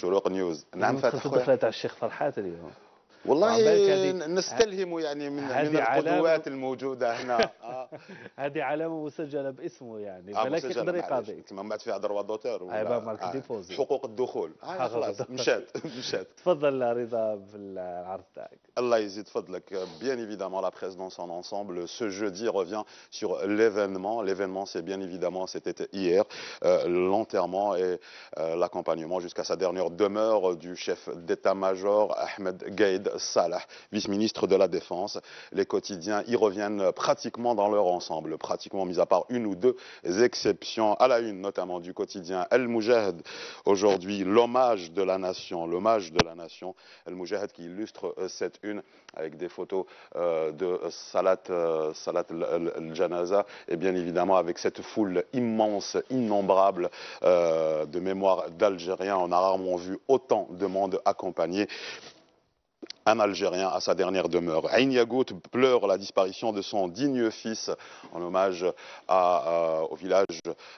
شروق نيوز نعم فتح خويا على الشيخ فرحات اليوم والله نستلهم يعني من, من القدوات الموجوده هنا bien évidemment la presse dans son ensemble ce jeudi revient sur l'événement l'événement c'est bien évidemment c'était hier euh, l'enterrement et euh, l'accompagnement jusqu'à sa dernière demeure du chef d'état-major Ahmed Gaïd Salah vice-ministre de la défense les quotidiens y reviennent pratiquement dans le ensemble, pratiquement mis à part une ou deux exceptions. À la une, notamment du quotidien El Moujahed. aujourd'hui, l'hommage de la nation, l'hommage de la nation. El Moujahed qui illustre euh, cette une avec des photos euh, de Salat, euh, el janaza et bien évidemment avec cette foule immense, innombrable de mémoire d'Algériens. On a rarement vu autant de monde accompagné un Algérien à sa dernière demeure. Aïn Yagout pleure la disparition de son digne fils en hommage euh, au village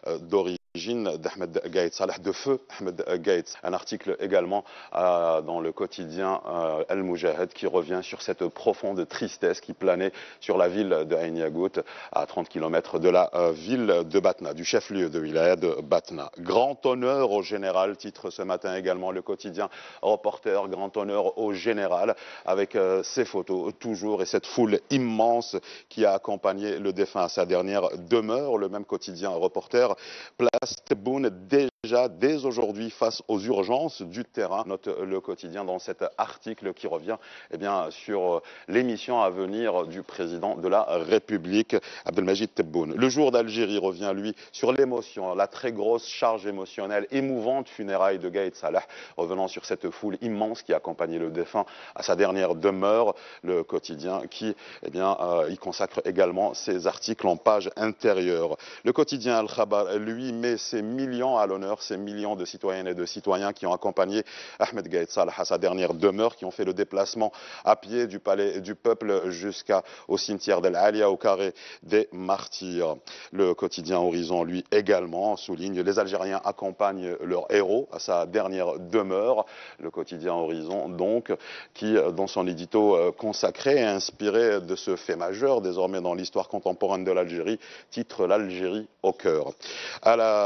euh, d'Ori d'Ahmed Gates, Salah de Feu, Ahmed Gates. Un article également euh, dans le quotidien euh, El Moujahed qui revient sur cette profonde tristesse qui planait sur la ville de Ain Yagout à 30 km de la euh, ville de Batna, du chef-lieu de wilaya de Batna. Grand honneur au général, titre ce matin également le quotidien reporter, grand honneur au général, avec ses photos toujours et cette foule immense qui a accompagné le défunt à sa dernière demeure. Le même quotidien reporter place essa tribuna déjà dès aujourd'hui face aux urgences du terrain, note le quotidien dans cet article qui revient eh bien, sur euh, l'émission à venir du président de la République, Abdelmajid Tebboune. Le jour d'Algérie revient, lui, sur l'émotion, la très grosse charge émotionnelle, émouvante funéraille de Gaïd Salah, revenant sur cette foule immense qui accompagnait le défunt à sa dernière demeure, le quotidien qui eh bien, euh, y consacre également ses articles en page intérieure. Le quotidien Al-Khabar, lui, met ses millions à l'honneur ces millions de citoyennes et de citoyens qui ont accompagné Ahmed Gaït Salah à sa dernière demeure, qui ont fait le déplacement à pied du palais du peuple jusqu'au cimetière dal Alia au carré des martyrs. Le quotidien Horizon, lui également, souligne les Algériens accompagnent leur héros à sa dernière demeure. Le quotidien Horizon, donc, qui, dans son édito euh, consacré et inspiré de ce fait majeur désormais dans l'histoire contemporaine de l'Algérie, titre L'Algérie au cœur. À la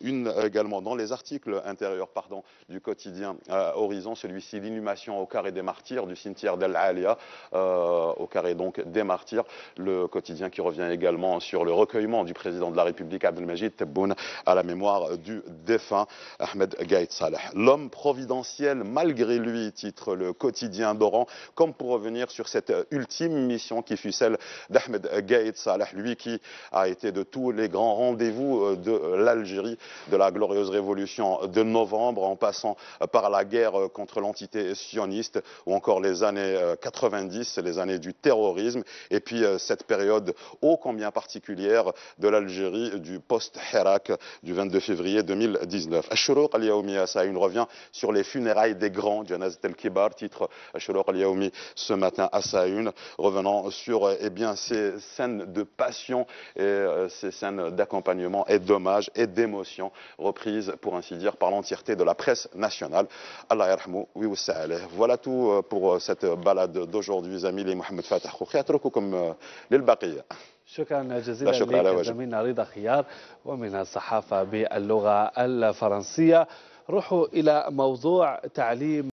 une euh, également dans les articles intérieurs pardon, du quotidien euh, Horizon, celui-ci l'inhumation au carré des martyrs du cimetière d'Al-Alia, euh, au carré donc des martyrs, le quotidien qui revient également sur le recueillement du président de la République Abdelmajid Tebboune à la mémoire du défunt Ahmed Gaït Saleh. L'homme providentiel malgré lui, titre le quotidien d'Oran, comme pour revenir sur cette ultime mission qui fut celle d'Ahmed Gaït Saleh, lui qui a été de tous les grands rendez-vous de l'Algérie, de la glorieuse révolution de novembre, en passant par la guerre contre l'entité sioniste, ou encore les années 90, euh, les années du terrorisme, et puis euh, cette période ô combien particulière de l'Algérie du post-Hirak du 22 février 2019. Ashuruk al-Yaoumi revient sur les funérailles des grands, Janaz Tel Kibar, titre Ashuruk al ce matin à Saïn, revenant sur eh bien, ces scènes de passion et euh, ces scènes d'accompagnement et d'hommage et d'émotion reprise, pour ainsi dire, par l'entièreté de la presse nationale. Allah yarhamou, oui, Voilà tout pour cette balade d'aujourd'hui, amis les Mohamed Fatah Khoukhi. أترككم للبقية شكرا جزيلا لك زميلنا رضا خيار ومن الصحافة باللغة الفرنسية روحوا إلى موضوع تعليم